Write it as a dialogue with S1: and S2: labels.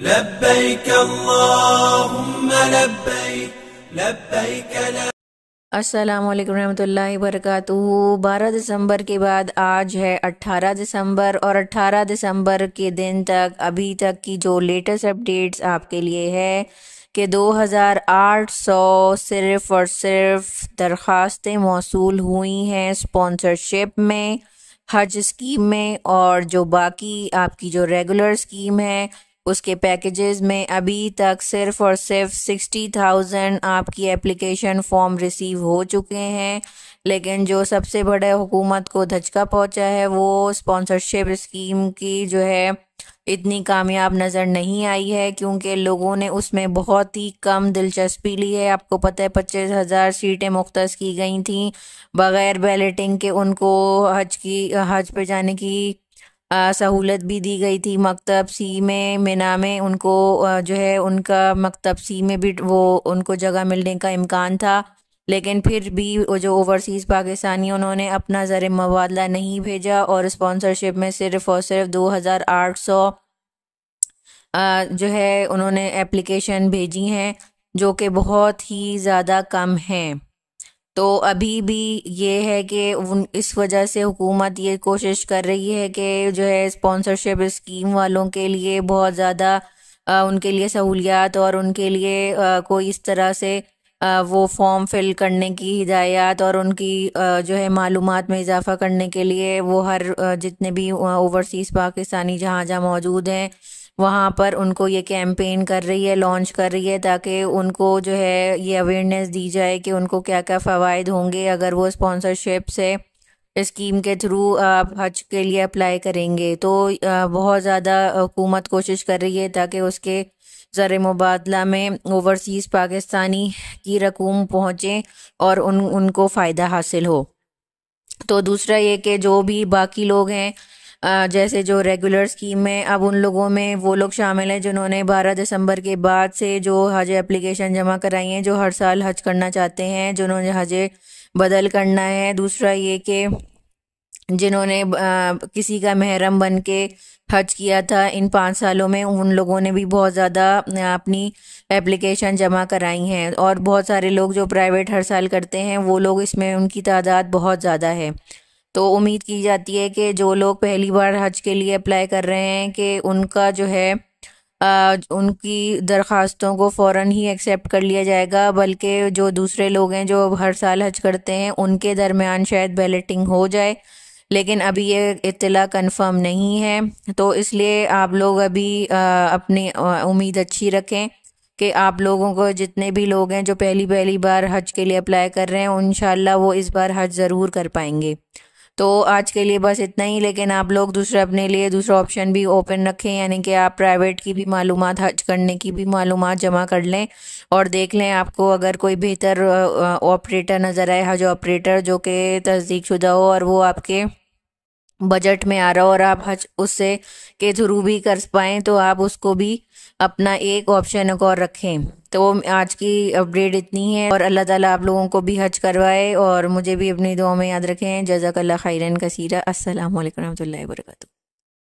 S1: लब्बैक अल्लाहुम्म लब्बैक अस्सलाम वालेकुम रहमतुल्लाहि 12 दिसंबर के बाद आज है 18 दिसंबर और 18 दिसंबर के दिन तक अभी तक की जो लेटेस्ट अपडेट्स आपके लिए है कि 2800 सिर्फ और सिर्फ दरख्वास्तें मौसू हुई हैं स्पॉन्सरशिप में हज स्कीम में और जो बाकी आपकी जो रेगुलर स्कीम है उसके पैकेजेस में अभी तक सिर्फ और सिर्फ सिक्सटी थाउजेंड आपकी एप्लीकेशन फॉर्म रिसीव हो चुके हैं लेकिन जो सबसे बड़े हुकूमत को धचका पहुंचा है वो स्पॉन्सरशिप स्कीम की जो है इतनी कामयाब नज़र नहीं आई है क्योंकि लोगों ने उसमें बहुत ही कम दिलचस्पी ली है आपको पता है पच्चीस हज़ार सीटें मुख्त की गई थी बग़ैर बैलेटिंग के उनको हज की हज पे जाने की सहूलत भी दी गई थी मकतब सी में मिना में उनको जो है उनका मकतब सी में भी वो उनको जगह मिलने का इम्कान था लेकिन फिर भी वो जो ओवरसीज़ पाकिस्तानी उन्होंने अपना ज़र मुबादला नहीं भेजा और स्पॉन्सरशिप में सिर्फ और सिर्फ दो हज़ार आठ सौ जो है उन्होंने एप्लीकेशन भेजी हैं जो कि बहुत ही ज़्यादा कम हैं तो अभी भी ये है कि उन इस वजह से हुकूमत ये कोशिश कर रही है कि जो है स्पॉन्सरशिप स्कीम वालों के लिए बहुत ज़्यादा उनके लिए सहूलियात और उनके लिए कोई इस तरह से वो फॉर्म फिल करने की हिदायत और उनकी जो है मालूम में इजाफा करने के लिए वो हर जितने भी ओवरसीज़ पाकिस्तानी जहाँ जहाँ मौजूद हैं वहाँ पर उनको ये कैंपेन कर रही है लॉन्च कर रही है ताकि उनको जो है ये अवेयरनेस दी जाए कि उनको क्या क्या फ़वाद होंगे अगर वो स्पॉन्सरशिप से स्कीम के थ्रू हज के लिए अप्लाई करेंगे तो बहुत ज़्यादा हुकूमत कोशिश कर रही है ताकि उसके ज़र मुबादला में ओवरसीज़ पाकिस्तानी की रकूम पहुँचें और उन उनको फ़ायदा हासिल हो तो दूसरा ये कि जो भी बाकी लोग हैं जैसे जो रेगुलर स्कीम में अब उन लोगों में वो लोग शामिल हैं जिन्होंने 12 दिसंबर के बाद से जो हज एप्लीकेशन जमा कराई हैं जो हर साल हज करना चाहते हैं जिन्होंने हजें बदल करना है दूसरा ये कि जिन्होंने किसी का महरम बन के हज किया था इन पाँच सालों में उन लोगों ने भी बहुत ज़्यादा अपनी एप्लीकेशन जमा कराई हैं और बहुत सारे लोग जो प्राइवेट हर साल करते हैं वो लोग इसमें उनकी तादाद बहुत ज़्यादा है तो उम्मीद की जाती है कि जो लोग पहली बार हज के लिए अप्लाई कर रहे हैं कि उनका जो है आ, उनकी दरख्वास्तों को फ़ौर ही एक्सेप्ट कर लिया जाएगा बल्कि जो दूसरे लोग हैं जो हर साल हज करते हैं उनके दरमियान शायद बैलेटिंग हो जाए लेकिन अभी ये इतला कंफर्म नहीं है तो इसलिए आप लोग अभी आ, अपनी उम्मीद अच्छी रखें कि आप लोगों को जितने भी लोग हैं जो पहली पहली बार हज के लिए अप्लाई कर रहे हैं उन वो इस बार हज ज़रूर कर पाएंगे तो आज के लिए बस इतना ही लेकिन आप लोग दूसरे अपने लिए दूसरा ऑप्शन भी ओपन रखें यानी कि आप प्राइवेट की भी मालूम हज करने की भी मालूम जमा कर लें और देख लें आपको अगर कोई बेहतर ऑपरेटर नज़र आए हज ऑपरेटर जो कि तस्दीक शुदा हो और वो आपके बजट में आ रहा हो और आप हज उससे के थ्रू भी कर पाएँ तो आप उसको भी अपना एक ऑप्शन और रखें तो आज की अपडेट इतनी है और अल्लाह ताला आप लोगों को भी हज करवाए और मुझे भी अपनी दुआ में याद रखें जजाकल्ला खैरन कसीरा असल वरहमल वर्का